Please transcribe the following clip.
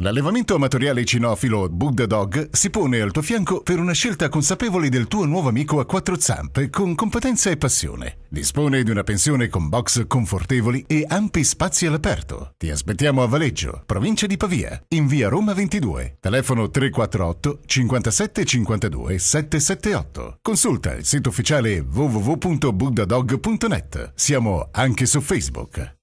L'allevamento amatoriale cinofilo Book the Dog si pone al tuo fianco per una scelta consapevole del tuo nuovo amico a quattro zampe con competenza e passione. Dispone di una pensione con box confortevoli e ampi spazi all'aperto. Ti aspettiamo a Valeggio, provincia di Pavia, in via Roma 22, telefono 348 57 52 778. Consulta il sito ufficiale www.bugdadog.net. Siamo anche su Facebook.